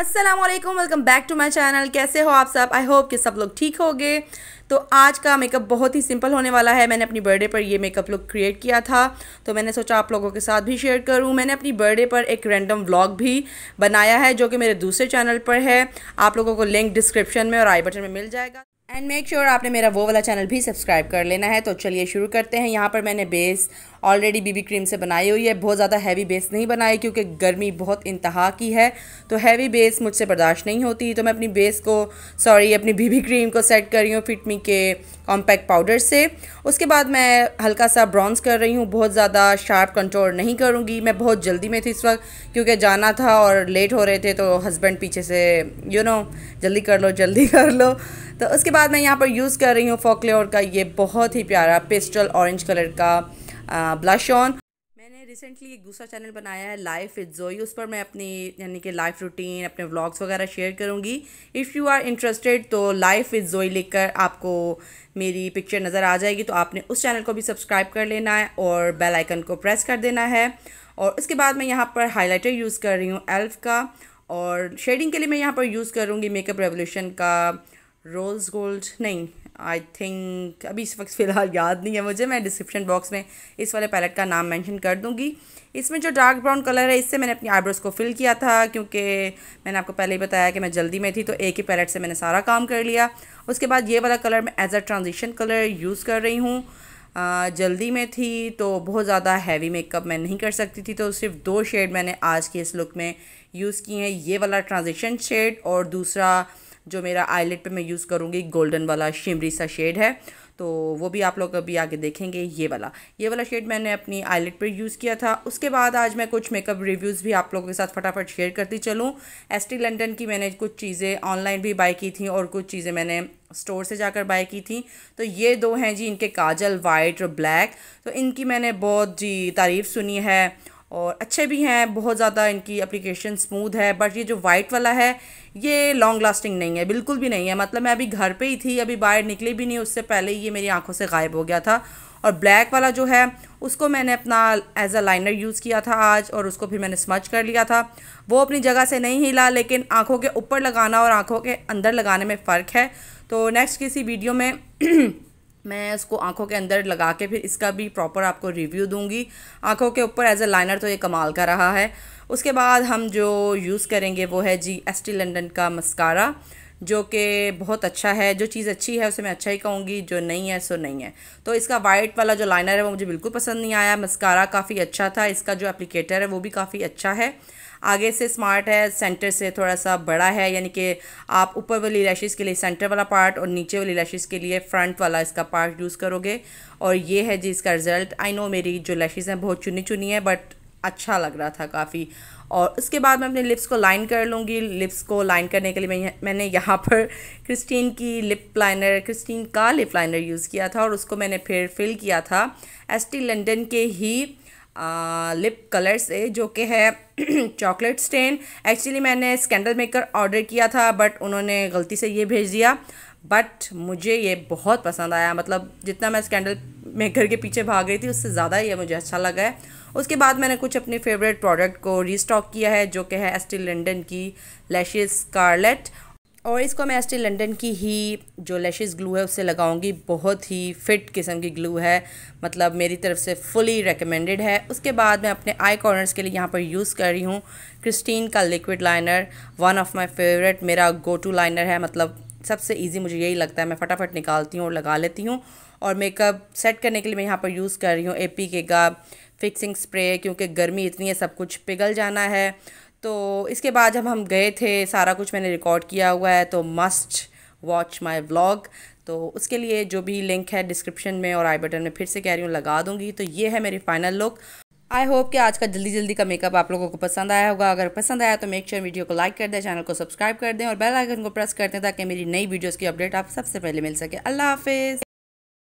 Aslam welcome back to my channel कैसे हो आप सब आई होप कि सब लोग ठीक होंगे तो आज का मेकअप बहुत ही सिंपल होने वाला है मैंने अपनी बर्थडे पर ये मेकअप लुक क्रिएट किया था तो मैंने सोचा आप लोगों के साथ भी शेयर करूं मैंने अपनी बर्थडे पर एक रैंडम व्लॉग भी बनाया है जो कि मेरे दूसरे चैनल पर है आप लोगों को लिंक डिस्क्रिप्शन में और आई बटन में मिल जाएगा एंड मेक श्योर आपने मेरा वो वाला चैनल भी सब्सक्राइब कर लेना है तो चलिए शुरू करते हैं यहाँ पर मैंने बेस ऑलरेडी बीबी क्रीम से बनाई हुई है बहुत ज़्यादा हैवी बेस नहीं बनाई क्योंकि गर्मी बहुत इंतहा की है तो हैवी बेस मुझसे बर्दाश्त नहीं होती तो मैं अपनी बेस को सॉरी अपनी बीबी क्रीम को सेट कर रही हूँ फिटमी के कॉम्पैक्ट पाउडर से उसके बाद मैं हल्का सा ब्राउन्स कर रही हूँ बहुत ज़्यादा शार्प कंट्रोल नहीं करूँगी मैं बहुत जल्दी में थी इस वक्त क्योंकि जाना था और लेट हो रहे थे तो हस्बैंड पीछे से यू you नो know, जल्दी कर लो जल्दी कर लो तो उसके बाद बाद मैं यहाँ पर यूज़ कर रही हूँ फोकलेयर का ये बहुत ही प्यारा पेस्टल ऑरेंज कलर का ब्लश ऑन मैंने रिसेंटली एक दूसरा चैनल बनाया है लाइफ इज जोई उस पर मैं अपनी यानी कि लाइफ रूटीन अपने व्लॉग्स वगैरह शेयर करूँगी इफ़ यू आर इंटरेस्टेड तो लाइफ इज जोई लिखकर आपको मेरी पिक्चर नज़र आ जाएगी तो आपने उस चैनल को भी सब्सक्राइब कर लेना है और बेल आइकन को प्रेस कर देना है और उसके बाद मैं यहाँ पर हाईलाइटर यूज़ कर रही हूँ एल्फ का और शेडिंग के लिए मैं यहाँ पर यूज़ करूँगी मेकअप रेवोल्यूशन का रोज़ गोल्ड नहीं आई थिंक अभी इस वक्त फ़िलहाल याद नहीं है मुझे मैं डिस्क्रिप्शन बॉक्स में इस वाले पैलेट का नाम मेंशन कर दूंगी इसमें जो डार्क ब्राउन कलर है इससे मैंने अपनी आईब्रोज़ को फिल किया था क्योंकि मैंने आपको पहले ही बताया कि मैं जल्दी में थी तो एक ही पैलेट से मैंने सारा काम कर लिया उसके बाद ये वाला कलर मैं as a transition colour use कर रही हूँ जल्दी में थी तो बहुत ज़्यादा हैवी मेकअप मैं नहीं कर सकती थी तो सिर्फ दो शेड मैंने आज के इस लुक में यूज़ किए हैं ये वाला ट्रांजिशन शेड और दूसरा जो मेरा आईलेट पे मैं यूज़ करूँगी गोल्डन वाला शिमरी सा शेड है तो वो भी आप लोग अभी आगे देखेंगे ये वाला ये वाला शेड मैंने अपनी आईलेट पर यूज़ किया था उसके बाद आज मैं कुछ मेकअप रिव्यूज़ भी आप लोगों के साथ फटाफट शेयर करती चलूँ एस्टी लंडन की मैंने कुछ चीज़ें ऑनलाइन भी बाई की थी और कुछ चीज़ें मैंने स्टोर से जाकर बाय की थी तो ये दो हैं जी इनके काजल वाइट और ब्लैक तो इनकी मैंने बहुत जी तारीफ़ सुनी है और अच्छे भी हैं बहुत ज़्यादा इनकी एप्लीकेशन स्मूथ है बट ये जो वाइट वाला है ये लॉन्ग लास्टिंग नहीं है बिल्कुल भी नहीं है मतलब मैं अभी घर पे ही थी अभी बाहर निकली भी नहीं उससे पहले ही ये मेरी आंखों से गायब हो गया था और ब्लैक वाला जो है उसको मैंने अपना एज अ लाइनर यूज़ किया था आज और उसको फिर मैंने स्मच कर लिया था वो अपनी जगह से नहीं हिला लेकिन आँखों के ऊपर लगाना और आँखों के अंदर लगाने में फ़र्क है तो नेक्स्ट किसी वीडियो में मैं उसको आंखों के अंदर लगा के फिर इसका भी प्रॉपर आपको रिव्यू दूंगी आंखों के ऊपर एज ए लाइनर तो ये कमाल का रहा है उसके बाद हम जो यूज़ करेंगे वो है जी एस टी लंडन का मस्कारा जो कि बहुत अच्छा है जो चीज़ अच्छी है उसे मैं अच्छा ही कहूँगी जो नहीं है सो नहीं है तो इसका वाइट वाला जो लाइनर है वो मुझे बिल्कुल पसंद नहीं आया मस्कारा काफ़ी अच्छा था इसका जो एप्लीकेटर है वो भी काफ़ी अच्छा है आगे से स्मार्ट है सेंटर से थोड़ा सा बड़ा है यानी कि आप ऊपर वाली लैशेज़ के लिए सेंटर वाला पार्ट और नीचे वाली लैशेज़ के लिए फ्रंट वाला इसका पार्ट यूज़ करोगे और ये है जी इसका रिज़ल्ट आई नो मेरी जो लैशेज़ हैं बहुत चुनी चुनी है बट अच्छा लग रहा था काफ़ी और उसके बाद मैं अपने लिप्स को लाइन कर लूँगी लिप्स को लाइन करने के लिए मैं मैंने यहाँ पर क्रिस्टीन की लिप लाइनर क्रिस्टीन का लिप लाइनर यूज़ किया था और उसको मैंने फिर फिल किया था एस टी लंडन के ही लिप कलर से जो कि है चॉकलेट स्टेन एक्चुअली मैंने स्कैंडल मेकर ऑर्डर किया था बट उन्होंने गलती से ये भेज दिया बट मुझे ये बहुत पसंद आया मतलब जितना मैं स्कैंडल मेकर के पीछे भाग रही थी उससे ज़्यादा ये मुझे अच्छा लगा है उसके बाद मैंने कुछ अपने फेवरेट प्रोडक्ट को रीस्टॉक किया है जो कि है एस्टी लंडन की लैशेज स्कारलेट और इसको मैं एस्टी लंडन की ही जो लैशेज़ ग्लू है उससे लगाऊंगी बहुत ही फिट किस्म की ग्लू है मतलब मेरी तरफ से फुली रेकमेंडेड है उसके बाद मैं अपने आई कॉर्नर्स के लिए यहाँ पर यूज़ कर रही हूँ क्रिस्टीन का liquid liner one of my favourite मेरा गो टू लाइनर है मतलब सबसे ईजी मुझे यही लगता है मैं फटाफट निकालती हूँ और लगा लेती हूँ और मेकअप सेट करने के लिए मैं यहाँ पर यूज़ कर रही हूँ ए पी के का फिक्सिंग स्प्रे क्योंकि गर्मी इतनी है सब कुछ पिघल जाना है तो इसके बाद जब हम गए थे सारा कुछ मैंने रिकॉर्ड किया हुआ है तो मस्ट वॉच माई व्लॉग तो उसके लिए जो भी लिंक है डिस्क्रिप्शन में और आई बटन में फिर से कह रही हूँ लगा दूँगी तो ये है मेरी फाइनल लुक आई होप कि आज का जल्दी जल्दी का मेकअप आप लोगों को पसंद आया होगा अगर पसंद आया तो मेक श्योर sure वीडियो को लाइक कर दें चैनल को सब्सक्राइब कर दें और बेल आइकन को प्रेस कर दें ताकि मेरी नई वीडियोस की अपडेट आप सबसे पहले मिल सके अल्लाह हाफिज़